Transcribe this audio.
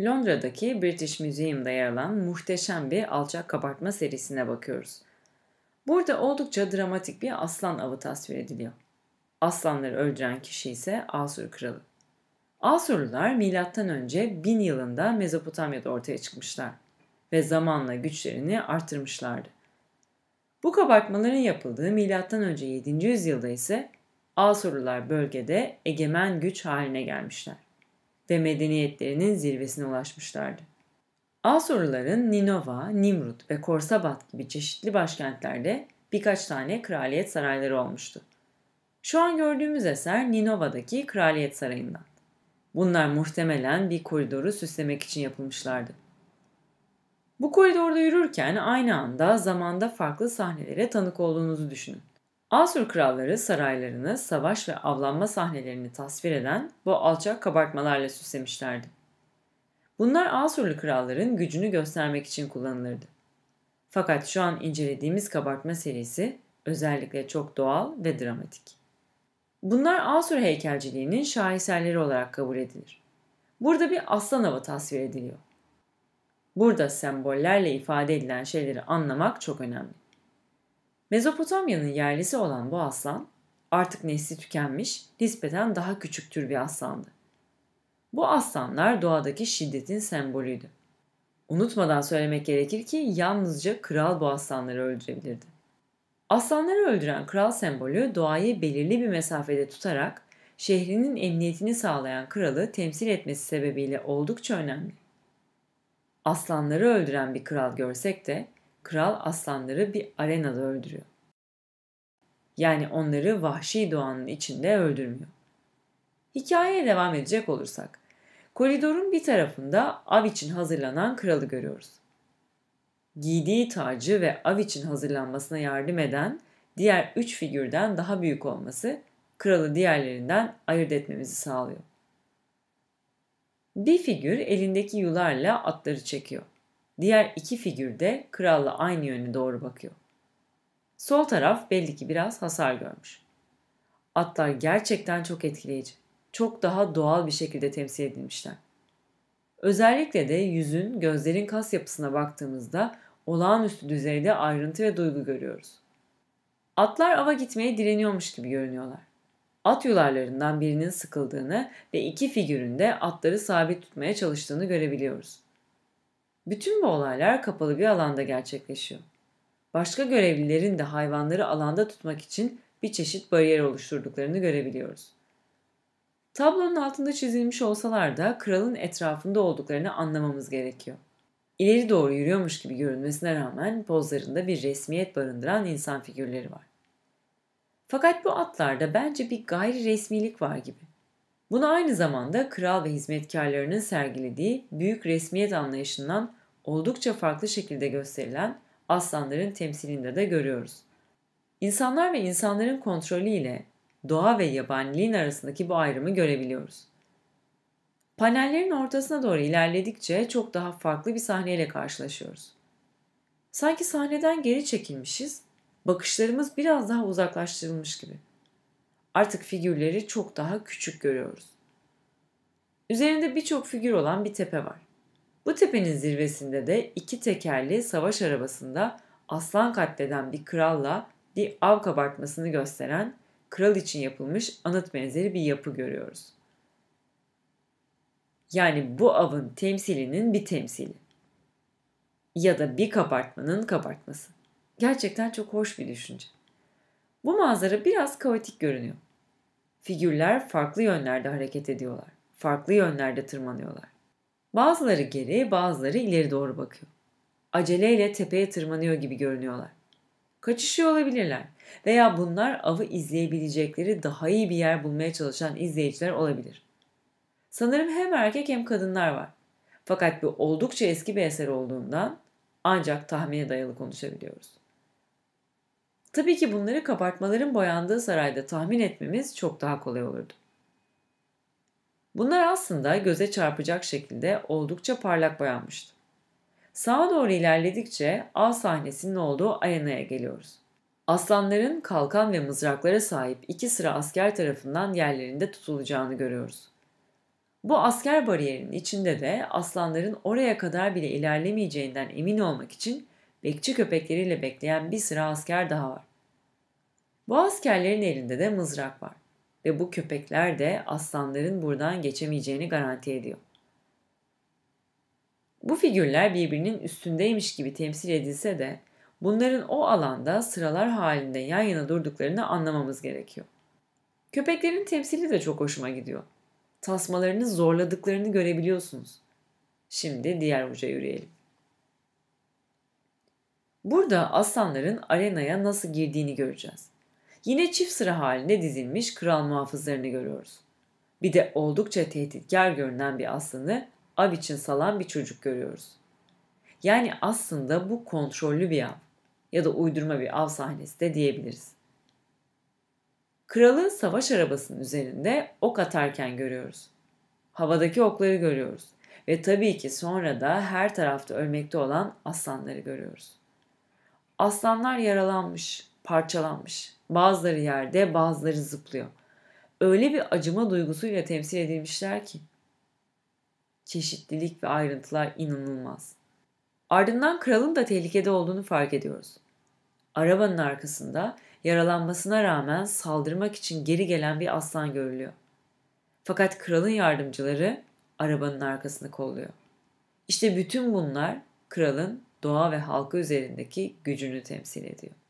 Londra'daki British Museum'da yer alan muhteşem bir alçak kabartma serisine bakıyoruz. Burada oldukça dramatik bir aslan avı tasvir ediliyor. Aslanları öldüren kişi ise Asur kralı. Asurlular M.Ö. 1000 yılında Mezopotamya'da ortaya çıkmışlar ve zamanla güçlerini artırmışlardı. Bu kabartmaların yapıldığı M.Ö. 7. yüzyılda ise Asurlular bölgede egemen güç haline gelmişler ve medeniyetlerinin zirvesine ulaşmışlardı. Asurluların Ninova, Nimrut ve Korsabat gibi çeşitli başkentlerde birkaç tane kraliyet sarayları olmuştu. Şu an gördüğümüz eser Ninova'daki kraliyet sarayından. Bunlar muhtemelen bir koridoru süslemek için yapılmışlardı. Bu koridorda yürürken aynı anda zamanda farklı sahnelere tanık olduğunuzu düşünün. Asur kralları saraylarını savaş ve avlanma sahnelerini tasvir eden bu alçak kabartmalarla süslemişlerdi. Bunlar Asurlu kralların gücünü göstermek için kullanılırdı. Fakat şu an incelediğimiz kabartma serisi özellikle çok doğal ve dramatik. Bunlar Asur heykelciliğinin şaheserleri olarak kabul edilir. Burada bir aslan hava tasvir ediliyor. Burada sembollerle ifade edilen şeyleri anlamak çok önemli. Mezopotamya'nın yerlisi olan bu aslan artık nesli tükenmiş, nispeten daha küçük tür bir aslandı. Bu aslanlar doğadaki şiddetin sembolüydü. Unutmadan söylemek gerekir ki yalnızca kral bu aslanları öldürebilirdi. Aslanları öldüren kral sembolü doğayı belirli bir mesafede tutarak şehrinin emniyetini sağlayan kralı temsil etmesi sebebiyle oldukça önemli. Aslanları öldüren bir kral görsek de kral aslanları bir arenada öldürüyor. Yani onları vahşi doğanın içinde öldürmüyor. Hikayeye devam edecek olursak, koridorun bir tarafında av için hazırlanan kralı görüyoruz. Giydiği tacı ve av için hazırlanmasına yardım eden diğer üç figürden daha büyük olması kralı diğerlerinden ayırt etmemizi sağlıyor. Bir figür elindeki yularla atları çekiyor. Diğer iki figür de kralla aynı yöne doğru bakıyor. Sol taraf belli ki biraz hasar görmüş. Atlar gerçekten çok etkileyici. Çok daha doğal bir şekilde temsil edilmişler. Özellikle de yüzün, gözlerin kas yapısına baktığımızda olağanüstü düzeyde ayrıntı ve duygu görüyoruz. Atlar ava gitmeye direniyormuş gibi görünüyorlar. At yularlarından birinin sıkıldığını ve iki figüründe atları sabit tutmaya çalıştığını görebiliyoruz. Bütün bu olaylar kapalı bir alanda gerçekleşiyor. Başka görevlilerin de hayvanları alanda tutmak için bir çeşit bariyer oluşturduklarını görebiliyoruz. Tablonun altında çizilmiş olsalar da kralın etrafında olduklarını anlamamız gerekiyor. İleri doğru yürüyormuş gibi görünmesine rağmen pozlarında bir resmiyet barındıran insan figürleri var. Fakat bu atlarda bence bir gayri resmilik var gibi. Bunu aynı zamanda kral ve hizmetkarlarının sergilediği büyük resmiyet anlayışından oldukça farklı şekilde gösterilen aslanların temsilinde de görüyoruz. İnsanlar ve insanların kontrolü doğa ve yabaniliğin arasındaki bu ayrımı görebiliyoruz. Panellerin ortasına doğru ilerledikçe çok daha farklı bir sahneyle karşılaşıyoruz. Sanki sahneden geri çekilmişiz, bakışlarımız biraz daha uzaklaştırılmış gibi. Artık figürleri çok daha küçük görüyoruz. Üzerinde birçok figür olan bir tepe var. Bu tepenin zirvesinde de iki tekerli savaş arabasında aslan katleden bir kralla bir av kabartmasını gösteren kral için yapılmış anıt benzeri bir yapı görüyoruz. Yani bu avın temsilinin bir temsili. Ya da bir kabartmanın kabartması. Gerçekten çok hoş bir düşünce. Bu manzara biraz kaotik görünüyor. Figürler farklı yönlerde hareket ediyorlar. Farklı yönlerde tırmanıyorlar. Bazıları geri, bazıları ileri doğru bakıyor. Aceleyle tepeye tırmanıyor gibi görünüyorlar. Kaçışıyor olabilirler veya bunlar avı izleyebilecekleri daha iyi bir yer bulmaya çalışan izleyiciler olabilir. Sanırım hem erkek hem kadınlar var. Fakat bu oldukça eski bir eser olduğundan ancak tahmine dayalı konuşabiliyoruz. Tabii ki bunları kabartmaların boyandığı sarayda tahmin etmemiz çok daha kolay olurdu. Bunlar aslında göze çarpacak şekilde oldukça parlak boyanmıştı. Sağa doğru ilerledikçe av sahnesinin olduğu arenaya geliyoruz. Aslanların kalkan ve mızraklara sahip iki sıra asker tarafından yerlerinde tutulacağını görüyoruz. Bu asker bariyerinin içinde de aslanların oraya kadar bile ilerlemeyeceğinden emin olmak için bekçi köpekleriyle bekleyen bir sıra asker daha var. Bu askerlerin elinde de mızrak var ve bu köpekler de aslanların buradan geçemeyeceğini garanti ediyor. Bu figürler birbirinin üstündeymiş gibi temsil edilse de bunların o alanda sıralar halinde yan yana durduklarını anlamamız gerekiyor. Köpeklerin temsili de çok hoşuma gidiyor. Tasmalarını zorladıklarını görebiliyorsunuz. Şimdi diğer uca yürüyelim. Burada aslanların arenaya nasıl girdiğini göreceğiz yine çift sıra halinde dizilmiş kral muhafızlarını görüyoruz. Bir de oldukça tehditkar görünen bir aslanı av için salan bir çocuk görüyoruz. Yani aslında bu kontrollü bir av ya da uydurma bir av sahnesi de diyebiliriz. Kralı savaş arabasının üzerinde ok atarken görüyoruz. Havadaki okları görüyoruz ve tabii ki sonra da her tarafta ölmekte olan aslanları görüyoruz. Aslanlar yaralanmış, parçalanmış. Bazıları yerde, bazıları zıplıyor. Öyle bir acıma duygusuyla temsil edilmişler ki. Çeşitlilik ve ayrıntılar inanılmaz. Ardından kralın da tehlikede olduğunu fark ediyoruz. Arabanın arkasında yaralanmasına rağmen saldırmak için geri gelen bir aslan görülüyor. Fakat kralın yardımcıları arabanın arkasını kolluyor. İşte bütün bunlar kralın doğa ve halkı üzerindeki gücünü temsil ediyor.